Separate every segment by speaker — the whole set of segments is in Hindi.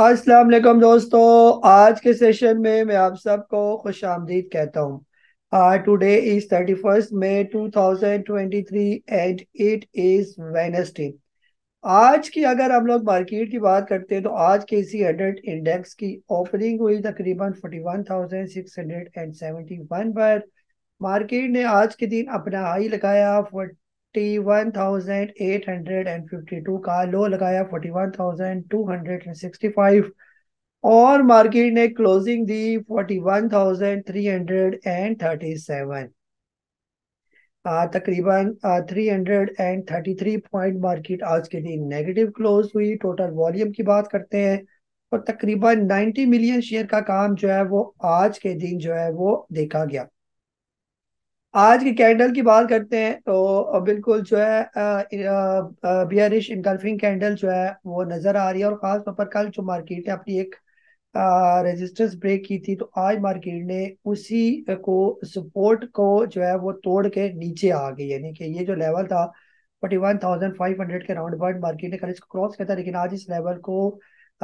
Speaker 1: अस्सलाम वालेकुम दोस्तों आज के सेशन में मैं आप सबको खुश आमदीद कहता हूँ आज today is thirty first May two thousand twenty three and it is Wednesday आज की अगर हम लोग मार्केट की बात करते हैं तो आज के इसी हंड्रेड इंडेक्स की ओपनिंग हुई तकरीबन forty one thousand six hundred and seventy one पर मार्केट ने आज के दिन अपना हाई लगाया फोर्ट 41,852 का लो लगाया 41,265 और मार्केट ने क्लोजिंग दी 41,337 तकरीबन थ्री पॉइंट मार्केट आज के दिन नेगेटिव क्लोज हुई टोटल वॉल्यूम की बात करते हैं और तकरीबन 90 मिलियन शेयर का काम जो है वो आज के दिन जो है वो देखा गया आज के कैंडल की बात करते हैं तो बिल्कुल जो है बियरिश इनकल्फिंग कैंडल जो है वो नजर आ रही है और खास तौर पर कल जो मार्केट ने अपनी एक रेजिस्टेंस ब्रेक की थी तो आज मार्केट ने उसी को सपोर्ट को जो है वो तोड़ के नीचे आ गई यानी कि ये जो लेवल था forty one thousand five hundred के राउंड बर्ड मार्केट ने कल इसको क्रॉस किया था लेकिन आज इस लेवल को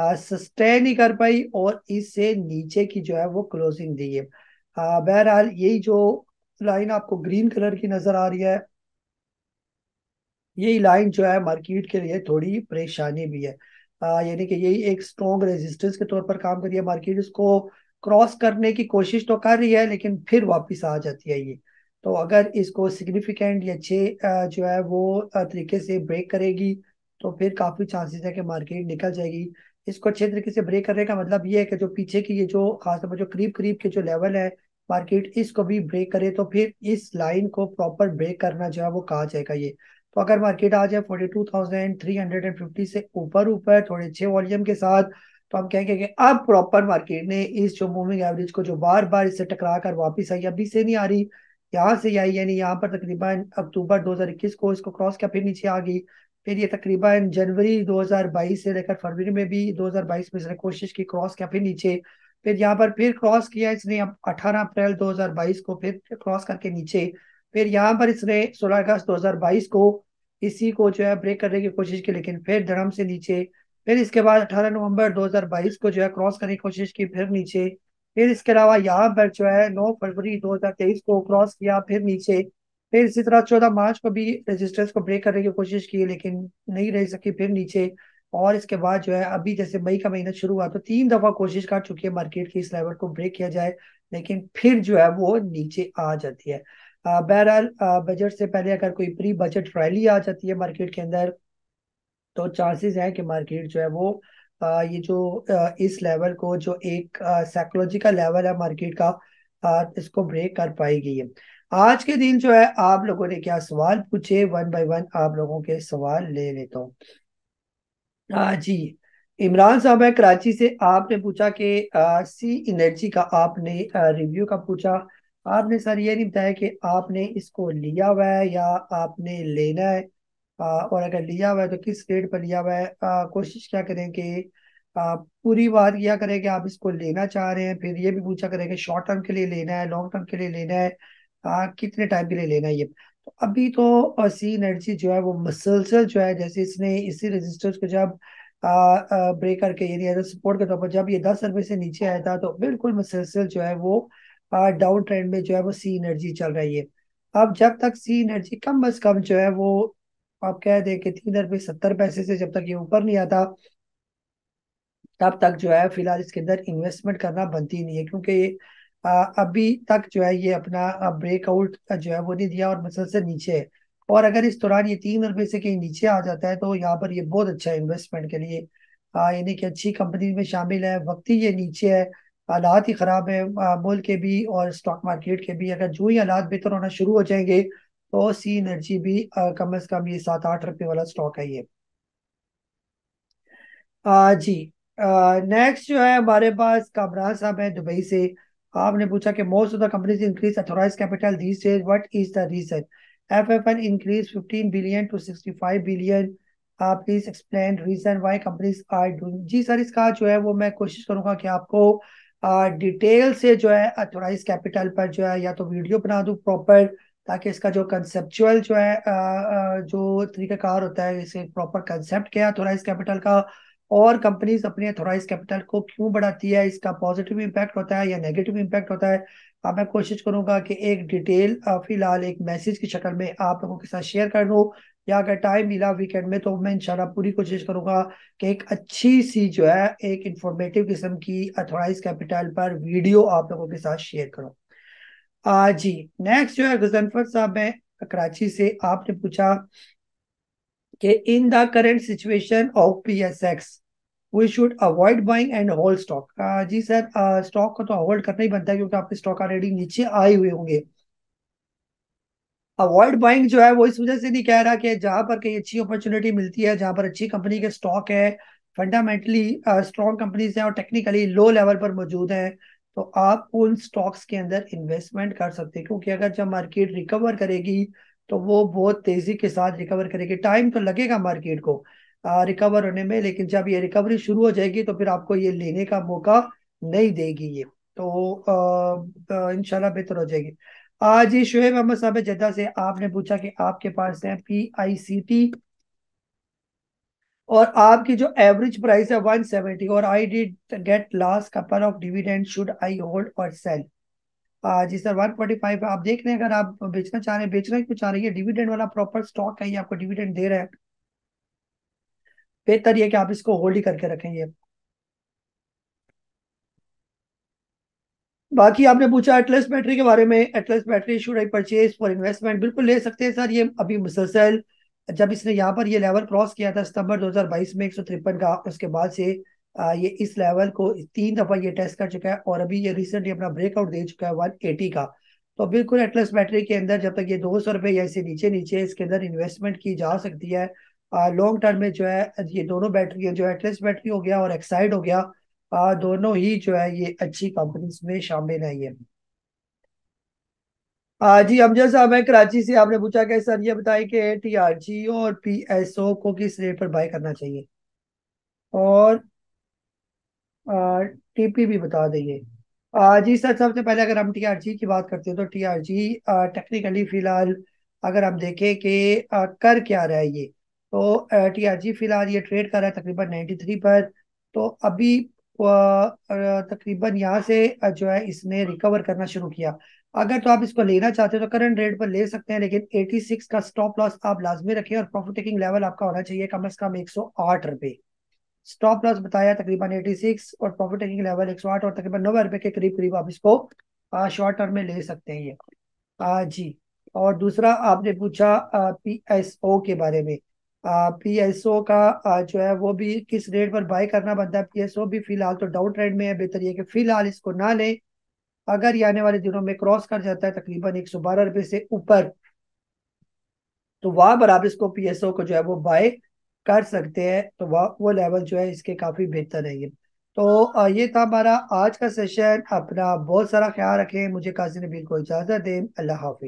Speaker 1: सस्टेन नहीं कर पाई और इससे नीचे की जो है वो क्लोजिंग दी है बहरहाल यही जो लाइन आपको ग्रीन कलर की नजर आ रही है यही लाइन जो है मार्केट के लिए थोड़ी परेशानी भी है यानी कि यही एक स्ट्रॉन्ग रेजिस्टेंस के तौर पर काम कर रही है मार्केट इसको क्रॉस करने की कोशिश तो कर रही है लेकिन फिर वापस आ जाती है ये तो अगर इसको सिग्निफिकेंट या अच्छे जो है वो तरीके से ब्रेक करेगी तो फिर काफ़ी चांसेस है कि मार्केट निकल जाएगी इसको अच्छे तरीके से ब्रेक करने का मतलब ये है कि जो पीछे की ये जो खासतौर पर जो करीब करीब के जो लेवल है मार्केट इसको भी ब्रेक करे तो फिर इस लाइन को प्रॉपर ब्रेक करना जो है वो कहा जाएगा ये तो अगर मार्केट आ जाए forty two thousand three hundred and fifty से ऊपर ऊपर थोड़े अच्छे वॉल्यूम के साथ तो हम कहेंगे कि अब प्रॉपर मार्केट ने इस जो मूविंग एवरेज को जो बार बार इससे टकरा कर वापिस आई अभी से नहीं आ रही यहाँ से आई यानी यहाँ पर तकरीबन अक्टूबर 2021 को इसको क्रॉस किया फिर नीचे आ गई फिर ये तकरीबन जनवरी 2022 से लेकर फरवरी में भी 2022 में इसने कोशिश की क्रॉस किया फिर नीचे फिर यहाँ पर फिर क्रॉस किया इसने अब अठारह अप्रैल 2022 को फिर क्रॉस करके नीचे फिर यहाँ पर इसने सोलह अगस्त 2022 को इसी को जो है ब्रेक करने की कोशिश की लेकिन फिर धर्म से नीचे फिर इसके बाद 18 नवंबर 2022 को जो है क्रॉस करने की कोशिश की फिर नीचे फिर इसके अलावा यहाँ पर जो है 9 फरवरी 2023 को क्रॉस किया फिर नीचे फिर इसी तरह 14 मार्च को भी रेजिस्टेंस को ब्रेक करने की कोशिश की लेकिन नहीं रह सकी फिर नीचे और इसके बाद जो है अभी जैसे मई का महीना शुरू हुआ तो तीन दफा कोशिश कर चुकी है मार्केट की इस लेवल को ब्रेक किया जाए लेकिन फिर जो है वो नीचे आ जाती है बहरहाल बजट से पहले अगर कोई प्री बजट रैली आ जाती है मार्केट के अंदर तो चांसेस है कि मार्केट जो है वो आ, ये जो आ, इस लेवल को जो एक साइकोलॉजिकल लेवल है मार्केट का आ, इसको ब्रेक कर पाएगी आज के दिन जो है आप लोगों ने क्या सवाल पूछे वन बाय वन आप लोगों के सवाल ले लेता हूँ जी इमरान साहब है कराची से आपने पूछा कि सी एनर्जी का आपने रिव्यू का पूछा आपने सर ये नहीं बताया कि आपने इसको लिया हुआ है या आपने लेना है आ, और अगर लिया हुआ है तो किस रेट पर लिया हुआ है कोशिश क्या करें कि पूरी बात यह करें कि आप इसको लेना चाह रहे हैं फिर ये भी पूछा करें कि शॉर्ट टर्म के लिए लेना है लॉन्ग टर्म के लिए लेना है आ, कितने टाइम के लिए लेना है ये अभी तो सी एनर्जी जो है वो मसलसल जो है जैसे इसने इसी रजिस्टर्स को जब ब्रेक करके यानी एज सपोर्ट के तौर पर जब ये दस रुपये से नीचे आया था तो बिल्कुल मसलसल जो है वो डाउन ट्रेंड में जो है वो सी एनर्जी चल रही है अब जब तक सी एनर्जी कम अज कम जो है वो आप कह दें कि तीन रुपये सत्तर पैसे से जब तक ये ऊपर नहीं आता तब तक जो है फिलहाल इसके अंदर इन्वेस्टमेंट करना बनती नहीं है क्योंकि अभी तक जो है ये अपना ब्रेकआउट जो है वो नहीं दिया और मुसलसल नीचे है और अगर इस दौरान ये तीन रुपए से कहीं नीचे आ जाता है तो यहाँ पर ये बहुत अच्छा है इन्वेस्टमेंट के लिए यानी कि अच्छी कंपनी में शामिल है वक्त ही ये नीचे है हालात ही ख़राब है मुल्क के भी और स्टॉक मार्केट के भी अगर जो ही हालात बेहतर होना शुरू हो जाएंगे तो सी एनर्जी भी कम अज़ कम ये सात आठ रुपये वाला स्टॉक है ये आ, जी नेक्स्ट जो है हमारे पास कामरान साहब है दुबई से आपने पूछा कि most of the companies increase authorize capital this is what is the reason FFN increase 15 billion to 65 billion आप please explain reason why companies are doing जी सर इसका जो है वो मैं कोशिश करूंगा कि आपको डिटेल से जो है अथोराइज कैपिटल पर जो है या तो वीडियो बना दूं प्रॉपर ताकि इसका जो कंसेप्चुअल जो है जो तरीकाकार होता है इसे प्रॉपर कंसेप्ट क्या अथोराइज कैपिटल का और कंपनीज अपने अथोराइज कैपिटल को क्यों बढ़ाती है इसका पॉजिटिव इम्पैक्ट होता है या नेगेटिव इम्पैक्ट होता है अब मैं कोशिश करूंगा कि एक डिटेल फिलहाल एक मैसेज की शक्ल में आप लोगों के साथ शेयर कर दूँ या अगर टाइम मिला वीकेंड में तो मैं इंशाल्लाह पूरी कोशिश करूंगा कि एक अच्छी सी जो है एक इंफॉर्मेटिव किस्म की अथोराइज कैपिटल पर वीडियो आप लोगों के साथ शेयर करूँ जी नेक्स्ट जो है गजनफर साहब मैं कराची से आपने पूछा कि in the current situation of P S X we should avoid buying and hold stock जी सर स्टॉक uh, को तो अवॉइड करना ही बनता है क्योंकि आपके स्टॉक ऑलरेडी नीचे आए हुए होंगे अवॉइड बाइंग जो है वो इस वजह से नहीं कह रहा कि जहां पर कहीं अच्छी अपॉर्चुनिटी मिलती है जहां पर अच्छी कंपनी के स्टॉक है फंडामेंटली स्ट्रॉन्ग कंपनीज हैं और टेक्निकली लो लेवल पर मौजूद हैं तो आप उन स्टॉक्स के अंदर इन्वेस्टमेंट कर सकते हैं क्योंकि अगर जब मार्केट रिकवर करेगी तो वो बहुत तेजी के साथ रिकवर करेगी टाइम तो लगेगा मार्केट को रिकवर होने में लेकिन जब ये रिकवरी शुरू हो जाएगी तो फिर आपको ये लेने का मौका नहीं देगी ये तो इनशाला बेहतर हो जाएगी आज ही शुहेब अहमद साहब जद्दा से आपने पूछा कि आपके पास है पी आई सी टी और आपकी जो एवरेज प्राइस है 170 और I did get last couple of dividend should I hold और सेल जी सर वन फोर्टी फाइव आप देख रहे हैं अगर आप बेचना चाह रहे हैं बेचना क्यों चाह रही है डिविडेंड वाला प्रॉपर स्टॉक है ये आपको डिविडेंड दे रहा है बेहतर ये कि आप इसको होल्ड ही करके रखेंगे बाकी आपने पूछा एटलस बैटरी के बारे में Atlas battery should I purchase for investment बिल्कुल ले सकते हैं सर ये अभी मुसलसल जब इसने यहाँ पर ये लेवल क्रॉस किया था सितंबर 2022 में एक का उसके बाद से ये इस लेवल को तीन दफा ये टेस्ट कर चुका है और अभी ये रिसेंटली अपना ब्रेकआउट दे चुका है वन एटी का तो बिल्कुल एटलस बैटरी के अंदर जब तक ये दो सौ रुपये या इसे नीचे नीचे इसके अंदर इन्वेस्टमेंट की जा सकती है लॉन्ग टर्म में जो है ये दोनों बैटरी जो एटलस बैटरी हो गया और एक्साइड हो गया आ, दोनों ही जो है ये अच्छी कंपनीज में शामिल है ये आ, जी अमजद साहब है कराची से आपने पूछा कि सर ये बताएं कि टी और पी को किस रेट पर बाय करना चाहिए और टीपी भी बता देंगे जी सर सबसे पहले अगर हम टीआरजी की बात करते हैं तो टीआरजी टेक्निकली फिलहाल अगर हम देखें कि कर क्या रहा है ये तो टीआरजी फिलहाल ये ट्रेड कर रहा है तकरीबन 93 पर तो अभी तकरीबन यहाँ से जो है इसने रिकवर करना शुरू किया अगर तो आप इसको लेना चाहते हो तो करंट रेट पर ले सकते हैं लेकिन 86 का स्टॉप लॉस आप लाजमी रखें और प्रॉफिट टेकिंग लेवल आपका होना चाहिए कम अज कम एक सौ आठ रुपये स्टॉप लॉस बताया तकरीबन 86 और प्रॉफिट टेकिंग लेवल एक और तकरीबन नब्बे रुपए के करीब करीब आप इसको शॉर्ट टर्म में ले सकते हैं ये आ, जी और दूसरा आपने पूछा पी एस ओ के बारे में पी एस ओ का आ, जो है वो भी किस रेट पर बाय करना बनता है पी एस ओ भी फिलहाल तो डाउन ट्रेंड में है बेहतर ये कि फिलहाल इसको ना लें अगर ये आने वाले दिनों में क्रॉस कर जाता है तकरीबन एक सौ बारह रुपये से ऊपर तो वहां पर आप इसको पी एस ओ को जो है वो बाय कर सकते हैं तो वह वो लेवल जो है इसके काफ़ी बेहतर है ये तो ये था हमारा आज का सेशन अपना बहुत सारा ख्याल रखें मुझे काजी नबी को इजाज़त दें अल्लाह हाफि